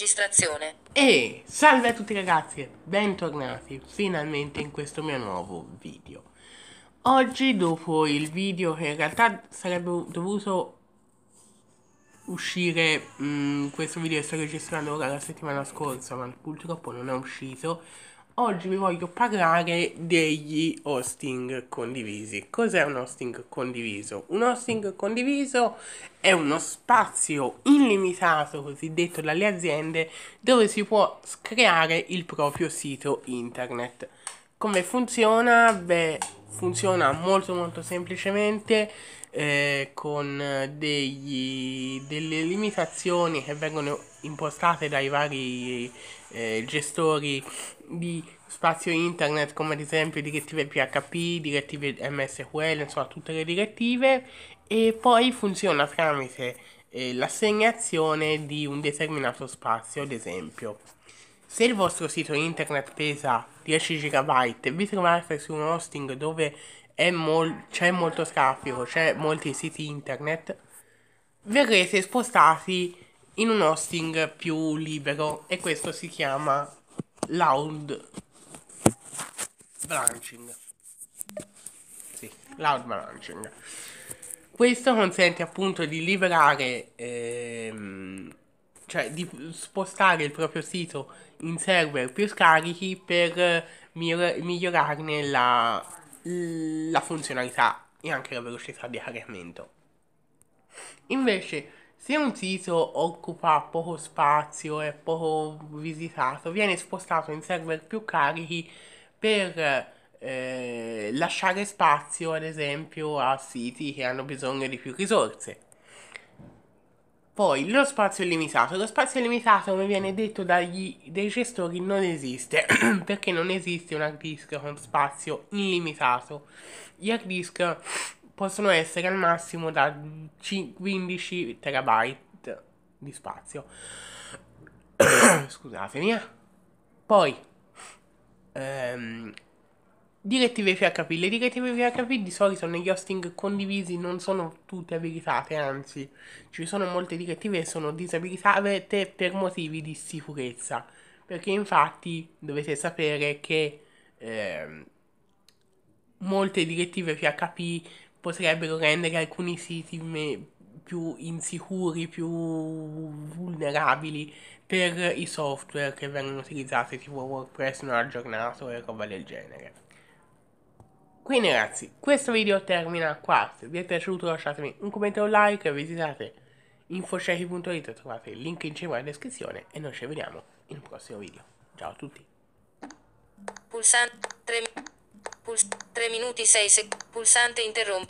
Registrazione. E salve a tutti ragazzi, bentornati finalmente in questo mio nuovo video. Oggi dopo il video che in realtà sarebbe dovuto uscire, mh, mm, questo video che sto registrando ora la settimana scorsa ma purtroppo non è uscito, oggi vi voglio parlare degli hosting condivisi. Cos'è un hosting condiviso? Un hosting condiviso è uno spazio illimitato, cosiddetto dalle aziende, dove si può creare il proprio sito internet. Come funziona? Beh, funziona molto molto semplicemente eh, con degli, delle limitazioni che vengono impostate dai vari eh, gestori di spazio internet come ad esempio direttive PHP, direttive MSQL, insomma tutte le direttive e poi funziona tramite eh, l'assegnazione di un determinato spazio ad esempio. Se il vostro sito internet pesa 10 GB e vi trovate su un hosting dove mol- c'è molto traffico, c'è molti siti internet, verrete spostati in un hosting più libero e questo si chiama loud branching. Sì, loud branching. Questo consente appunto di liberare, ehm, cioè di spostare il proprio sito in server più scarichi per eh, migliorarne la la funzionalità e anche la velocità di caricamento. Invece, se un sito occupa poco spazio e poco visitato, viene spostato in server più carichi per eh, lasciare spazio, ad esempio, a siti che hanno bisogno di più risorse. Poi lo spazio illimitato. Lo spazio illimitato, come viene detto dagli, dai gestori, non esiste perché non esiste un hard disk con spazio illimitato. Gli hard disk possono essere al massimo da 15 terabyte di spazio. Scusatemi. Eh. Poi ehm, Direttive PHP. Le direttive PHP di solito negli hosting condivisi non sono tutte abilitate, anzi ci sono molte direttive che sono disabilitate per motivi di sicurezza. Perché infatti dovete sapere che eh, molte direttive PHP potrebbero rendere alcuni siti me- più insicuri, più vulnerabili per i software che vengono utilizzati tipo WordPress non aggiornato e roba del genere. Quindi ragazzi, questo video termina qua. Se vi è piaciuto lasciatemi un commento o un like, visitate infocechi.it, trovate il link in cima alla descrizione e noi ci vediamo in un prossimo video. Ciao a tutti. Pulsante 3, minuti 6 Pulsante interrompi.